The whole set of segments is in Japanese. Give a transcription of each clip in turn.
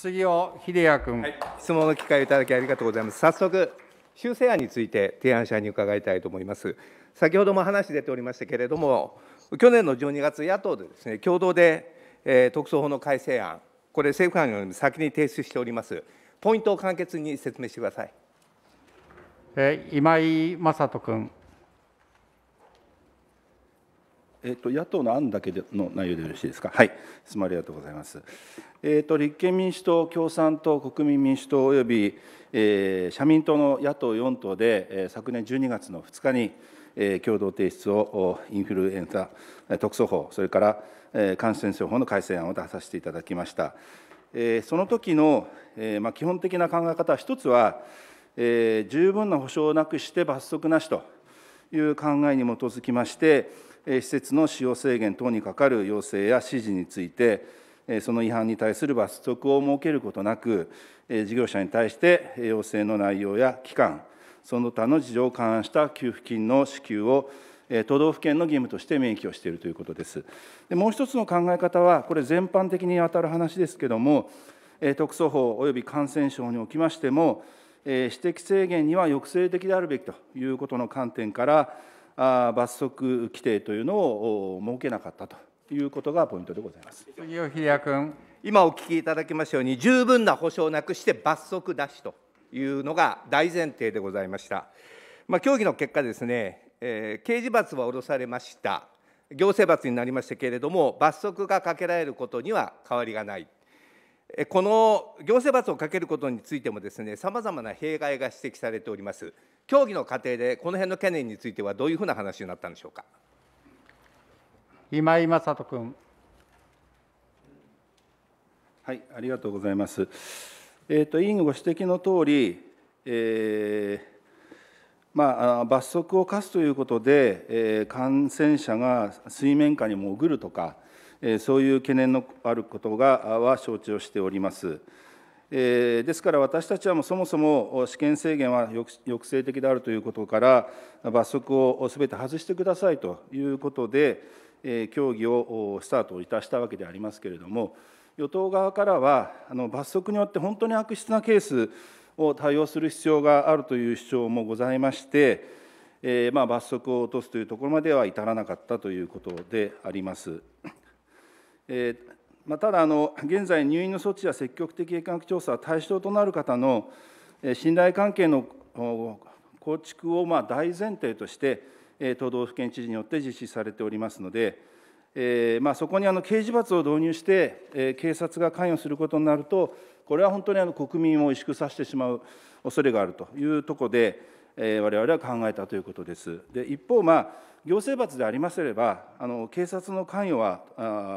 杉尾秀哉君、はい、質問の機会をいただきありがとうございます。早速修正案について提案者に伺いたいと思います。先ほども話出ておりましたけれども、去年の12月、野党でですね共同で、えー、特措法の改正案、これ政府官より先に提出しております。ポイントを簡潔に説明してください。えー、今井雅人君。えーと、野党の案だけでの内容でよろしいですか、はい、質問ありがとうございます。えーと立憲民主党、共産党、国民民主党および、えー、社民党の野党4党で、えー、昨年12月の2日に、えー、共同提出をインフルエンザ特措法、それから、えー、感染症法の改正案を出させていただきました。えー、その時の、えーまあ、基本的な考え方は、一つは、えー、十分な保障をなくして罰則なしという考えに基づきまして、施設の使用制限等に係る要請や指示について、その違反に対する罰則を設けることなく、事業者に対して要請の内容や期間、その他の事情を勘案した給付金の支給を都道府県の義務として明記をしているということです。でもう一つの考え方は、これ、全般的に当たる話ですけれども、特措法および感染症におきましても、私的制限には抑制的であるべきということの観点から、罰則規定というのを設けなかったということがポイントでございます。杉尾秀哉君今お聞きいただきましたように、十分な保をなくして罰則なしというのが大前提でございました。まあ、協議の結果ですね、えー、刑事罰は下ろされました、行政罰になりましたけれども、罰則がかけられることには変わりがないこの行政罰をかけることについてもですね、さまざまな弊害が指摘されております。協議の過程で、この辺の懸念についてはどういうふうな話になったんでしょうか。今井雅人君。はい、ありがとうございます。えっ、ー、と、委員ご指摘の通り、えー、まあ、罰則を課すということで、えー、感染者が水面下に潜るとか、そういう懸念のあることがは承知をしております。ですから私たちはもそもそも試験制限は抑制的であるということから罰則をすべて外してくださいということで協議をスタートいたしたわけでありますけれども与党側からはあの罰則によって本当に悪質なケースを対応する必要があるという主張もございまして、えまあ、罰則を落とすというところまでは至らなかったということであります。えーまあ、ただあの、現在、入院の措置や積極的疫学調査は対象となる方の信頼関係の構築をまあ大前提として、都道府県知事によって実施されておりますので、えーまあ、そこにあの刑事罰を導入して、えー、警察が関与することになると、これは本当にあの国民を萎縮させてしまう恐れがあるというところで、えー、我々は考えたということです。で一方、まあ行政罰でありますれば、あの警察の関与は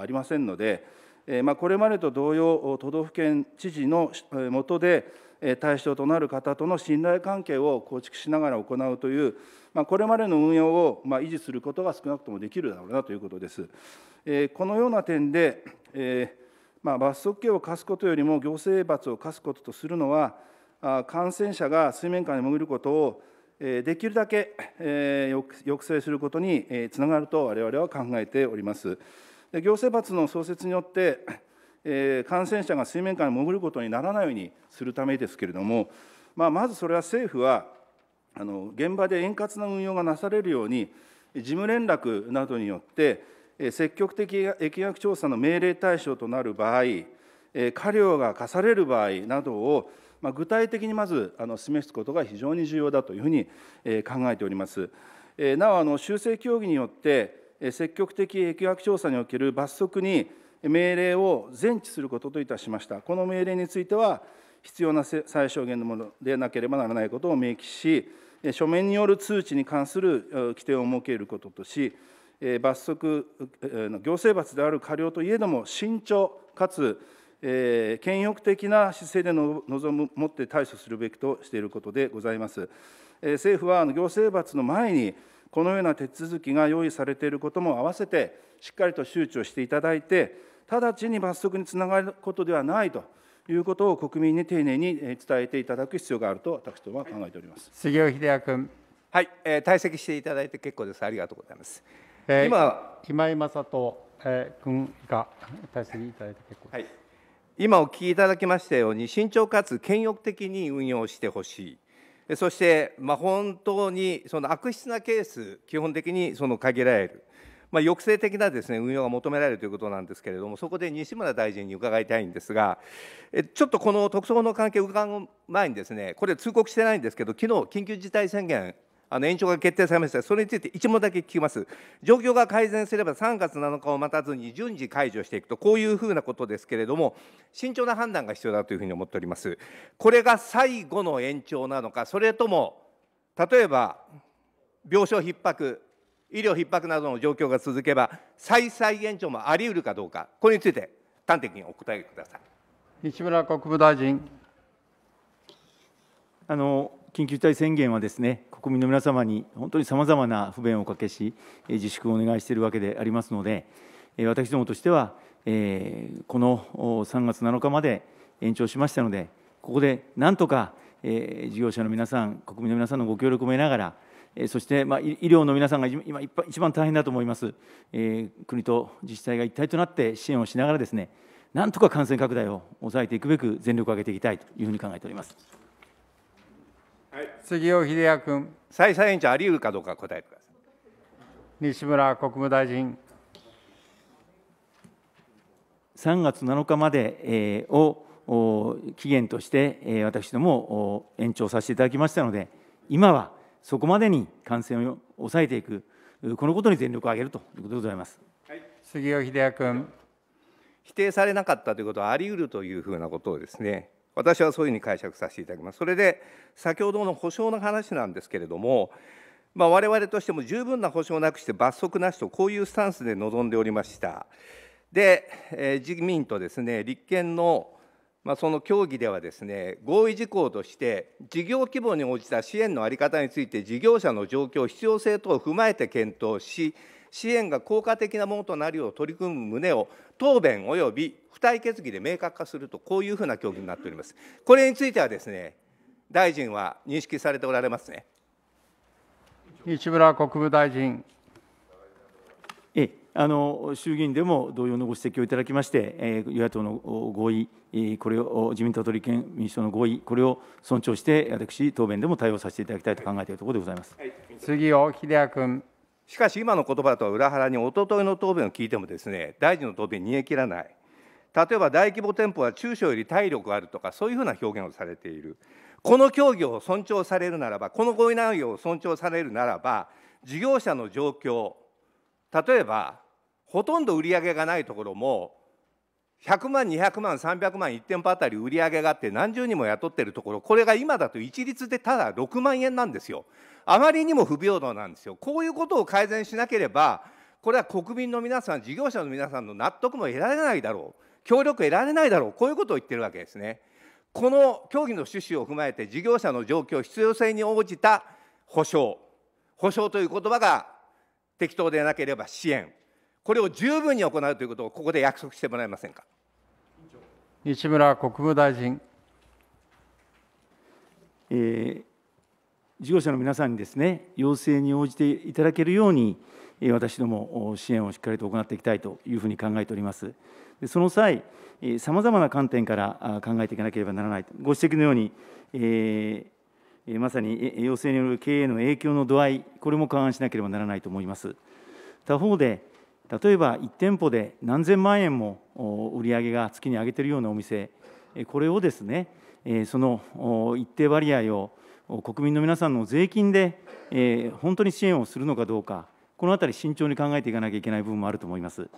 ありませんので、えまあ、これまでと同様、都道府県知事のもとで、対象となる方との信頼関係を構築しながら行うという、まあ、これまでの運用を維持することが少なくともできるだろうなということです。このような点で、まあ、罰則刑を課すことよりも行政罰を課すこととするのは、感染者が水面下に潜ることをできるだけ抑制することにつながると我々は考えております。行政罰の創設によって感染者が水面下に潜ることにならないようにするためですけれども、まあ、まずそれは政府はあの現場で円滑な運用がなされるように事務連絡などによって積極的疫学調査の命令対象となる場合過料が課される場合などをまあ、具体的にまずあの示すことが非常に重要だというふうに、考えております。なおあの修正協議によって、積極的疫学調査における罰則に命令を前置することといたしました。この命令については必要な最小限のものでなければならないことを明記し、書面による通知に関する規定を設けることとし、罰則、行政罰である過料といえども、慎重かつえー、権欲的な姿勢での望むもって対処するべきとしていることでございます。えー、政府は行政罰の前にこのような手続きが用意されていることも併せてしっかりと周知をしていただいて直ちに罰則につながることではないということを国民に丁寧に伝えていただく必要があると私どもは考えております。杉尾秀哉君。はい、えー、退席していただいて結構です。ありがとうございます。えー、今今井正人、え君が退席いただいて結構です。はい今お聞きいただきましたように慎重かつ権欲的に運用してほしいそして、まあ、本当にその悪質なケース基本的にその限られる、まあ、抑制的なです、ね、運用が求められるということなんですけれどもそこで西村大臣に伺いたいんですがちょっとこの特措法の関係を伺う前にですねこれ通告してないんですけど昨日緊急事態宣言あの延長が決定されましたそれについて1問だけ聞きます、状況が改善すれば3月7日を待たずに順次解除していくと、こういうふうなことですけれども、慎重な判断が必要だというふうに思っております。これが最後の延長なのか、それとも、例えば病床逼迫、医療逼迫などの状況が続けば、再々延長もあり得るかどうか、これについて端的にお答えください。西村国務大臣あの緊急事態宣言はですね国民の皆様に本当にさまざまな不便をおかけし、自粛をお願いしているわけでありますので、私どもとしては、この3月7日まで延長しましたので、ここでなんとか事業者の皆さん、国民の皆さんのご協力も得ながら、そして、ま医療の皆さんが今、一番大変だと思います、え国と自治体が一体となって支援をしながら、ですねなんとか感染拡大を抑えていくべく、全力を挙げていきたいというふうに考えております。杉尾秀哉君。再三委員長、ありうるかどうか答えてください。西村国務大臣。3月7日まで、えを期限として、え私ども延長させていただきましたので、今はそこまでに感染を抑えていく、このことに全力を挙げるということでございます。はい、杉尾秀哉君。否定されなかったということはありうるというふうなことをですね、私はそういうふうに解釈させていただきます。それで先ほどの補償の話なんですけれども、われ我々としても十分な補償なくして罰則なしとこういうスタンスで臨んでおりました。で、え自民とですね立憲のまあ、その協議ではですね合意事項として事業規模に応じた支援の在り方について事業者の状況必要性等を踏まえて検討し支援が効果的なものとなるよう取り組む旨を答弁及び付帯決議で明確化するとこういうふうな協議になっておりますこれについてはですね大臣は認識されておられますね西村国務大臣えあの衆議院でも同様のご指摘をいただきまして、え与野党の合意、これを自民党と立憲民主党の合意、これを尊重して、私、答弁でも対応させていただきたいと考えているところでございます、杉尾秀哉君。しかし今の言葉とは裏腹におとといの答弁を聞いてもですね大臣の答弁逃げ切らない例えば大規模店舗は中小より体力があるとかそういうふうな表現をされているこの協議を尊重されるならばこの合意内容を尊重されるならば事業者の状況例えばほとんど売り上げがないところも100万200万300万1店舗あたり売り上げがあって何十人も雇ってるところこれが今だと一律でただ6万円なんですよあまりにも不平等なんですよ。こういうことを改善しなければ、これは国民の皆さん、事業者の皆さんの納得も得られないだろう、協力得られないだろう、こういうことを言ってるわけですね。この協議の趣旨を踏まえて、事業者の状況、必要性に応じた補償、補償という言葉が適当でなければ支援、これを十分に行うということをここで約束してもらえませんか。西村国務大臣、えー事業者の皆さんにですね要請に応じていただけるように私ども支援をしっかりと行っていきたいというふうに考えておりますその際さまざまな観点から考えていかなければならないご指摘のように、えー、まさに要請による経営の影響の度合いこれも勘案しなければならないと思います他方で例えば1店舗で何千万円も売り上げが月に上げているようなお店これをですねその一定割合を国民の皆さんの税金で、えー、本当に支援をするのかどうか、このあたり、慎重に考えていかなきゃいけない部分もあると思います。す、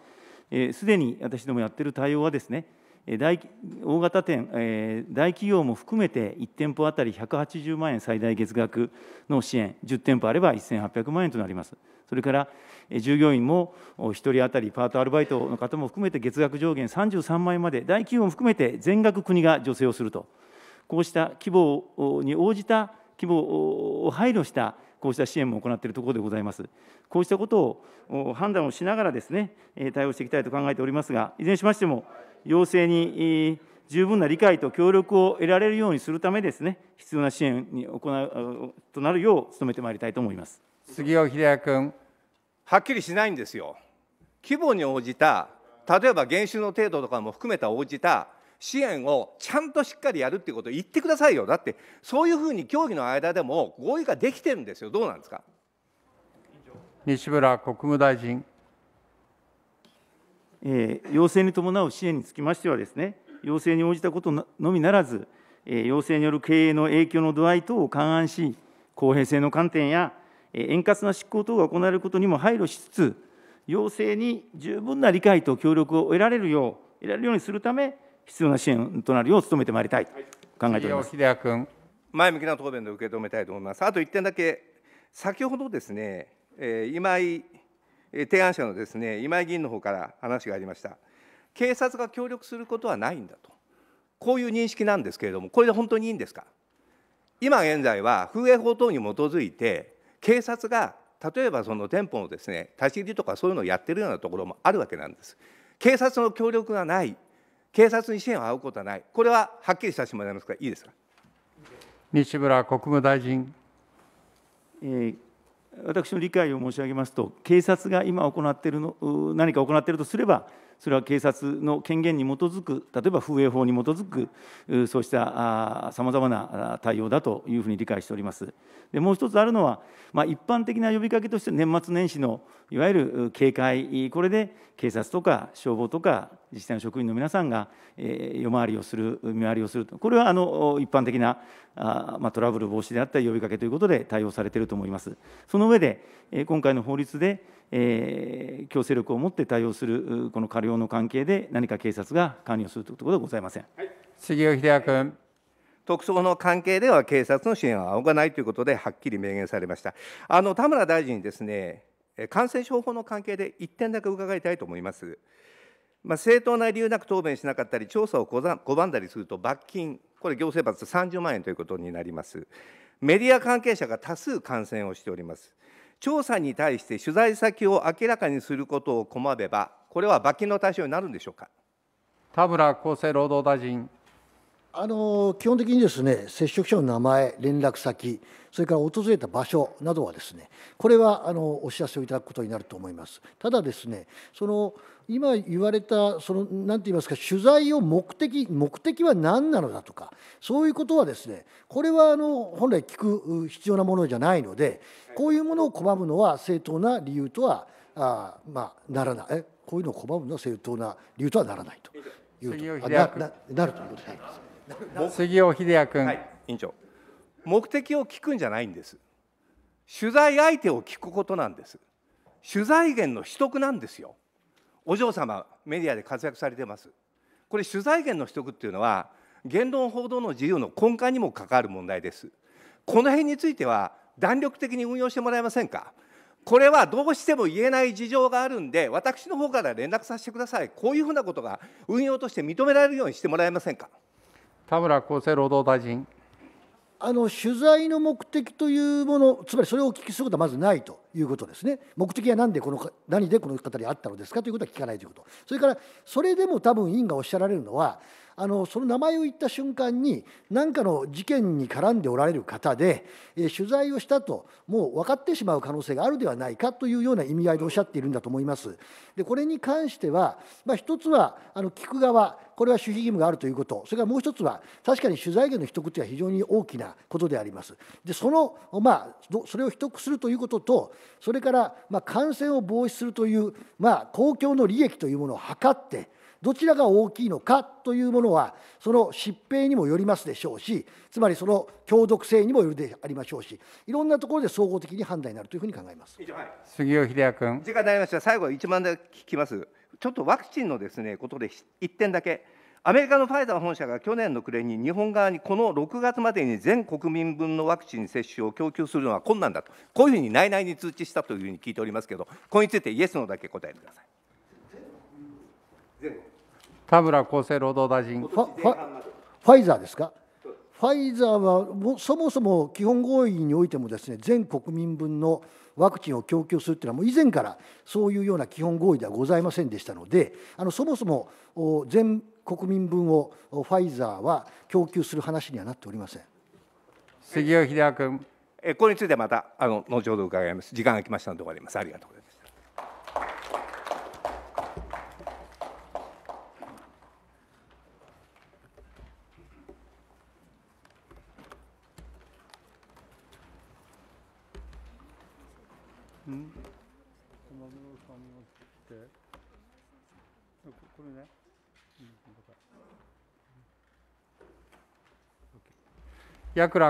えー、で、に私どもやっている対応はですね、大大型店、えー、大企業も含めて1店舗あたり180万円最大月額の支援、10店舗あれば1800万円となります。それから従業員も1人当たりパート、アルバイトの方も含めて月額上限33万円まで、大企業も含めて全額国が助成をすると。こうした規模に応じた規模を配慮したこうした支援も行っているところでございます。こうしたことを判断をしながらですね、対応していきたいと考えておりますが、いずれにしましても、要請に十分な理解と協力を得られるようにするためですね、必要な支援に行うとなるよう努めてまいりたいと思います杉尾秀哉君。はっきりしないんですよ。規模に応じた、例えば減収の程度とかも含めた応じた支援をちゃんとしっかりやるっていうことを言ってくださいよだってそういうふうに協議の間でも合意ができてるんですよどうなんですか西村国務大臣、えー、要請に伴う支援につきましてはですね要請に応じたことのみならず、えー、要請による経営の影響の度合い等を勘案し公平性の観点や円滑な執行等が行われることにも配慮しつつ、要請に十分な理解と協力を得られるよう、得られるようにするため、必要な支援となるよう努めてまいりたいと考えております。秀君前向きな答弁で受け止めたいと思います。あと1点だけ、先ほどですね、え今井提案者のですね今井議員の方から話がありました。警察が協力することはないんだと、こういう認識なんですけれども、これで本当にいいんですか。今現在は風営法等に基づいて、警察が例えばその店舗のですね立ち入りとかそういうのをやってるようなところもあるわけなんです。警察の協力がない警察に支援を仰ぐことはない、これははっきりさせてもらいますから、いいですか西村国務大臣。えー私の理解を申し上げますと、警察が今行っているの、何か行っているとすれば、それは警察の権限に基づく、例えば風営法に基づく、そうしたさまざまな対応だというふうに理解しております。でもう一つあるのは、まあ、一般的な呼びかけとして、年末年始のいわゆる警戒、これで警察とか消防とか自治体の職員の皆さんが、え夜回りをする見回りをするとこれはあの一般的なあ、まあ、トラブル防止であったり呼びかけということで対応されていると思いますその上で、え今回の法律で、え強制力を持って対応するこの過料の関係で何か警察が関与するということはございません、はい、杉尾秀哉君特捜の関係では警察の支援は仰がないということではっきり明言されましたあの田村大臣にですね感染症法の関係で1点だけ伺いたいと思います。まあ、正当な理由なく答弁しなかったり、調査を拒んだりすると罰金、これ、行政罰30万円ということになります。メディア関係者が多数感染をしております。調査に対して取材先を明らかにすることを拒めば、これは罰金の対象になるんでしょうか。田村厚生労働大臣。あの基本的にですね接触者の名前、連絡先、それから訪れた場所などはですねこれはあのお知らせをいただくことになると思います。ただですねその今言われたその何て言いますか取材を目的目的は何なのだとかそういうことはですねこれはあの本来聞く必要なものじゃないのでこういうものを拒むのは正当な理由とはあまあならないこういうのを拒むのは正当な理由とはならないというなるということになります。杉尾秀哉君、はい、委員長目的を聞くんじゃないんです取材相手を聞くことなんです取材源の取得なんですよお嬢様メディアで活躍されてますこれ取材源の取得っていうのは言論報道の自由の根幹にも関わる問題ですこの辺については弾力的に運用してもらえませんかこれはどうしても言えない事情があるんで私の方から連絡させてくださいこういうふうなことが運用として認められるようにしてもらえませんか田村厚生労働大臣。あの取材の目的というもの、つまりそれをお聞きすることはまずないということですね、目的は何でこの何でこの方にあったのですかということは聞かないということ、それからそれでも多分委員がおっしゃられるのは、あのその名前を言った瞬間に何かの事件に絡んでおられる方で、えー、取材をしたともう分かってしまう可能性があるではないかというような意味合いでおっしゃっているんだと思います。でこれに関しては、まあ、一つはあの聞く側これは守秘義務があるということ、それからもう一つは、確かに取材源の秘匿というのは非常に大きなことであります。で、その、まあ、それを秘匿するということと、それから、まあ、感染を防止するという、まあ、公共の利益というものを図って、どちらが大きいのかというものはその疾病にもよりますでしょうしつまりその強毒性にもよるでありましょうしいろんなところで総合的に判断になるというふうに考えます。杉尾秀哉君時間になりました最後は1番で聞きますちょっとワクチンのですねことで1点だけアメリカのファイザー本社が去年の暮れに日本側にこの6月までに全国民分のワクチン接種を供給するのは困難だと、こういうふうに内々に通知したというふうに聞いておりますけど、これについてイエスのだけ答えてください。全国田村厚生労働大臣。ファイザーですかファイザーはそもそも基本合意においてもですね全国民分のワクチンを供給するというのはもう以前からそういうような基本合意ではございませんでしたのであのそもそも全国民分をファイザーは供給する話にはなっておりません杉尾秀哉君。これについてまたあの後ほど伺います。時間が来ましたので終わります。ありがとうございます。ヤクラ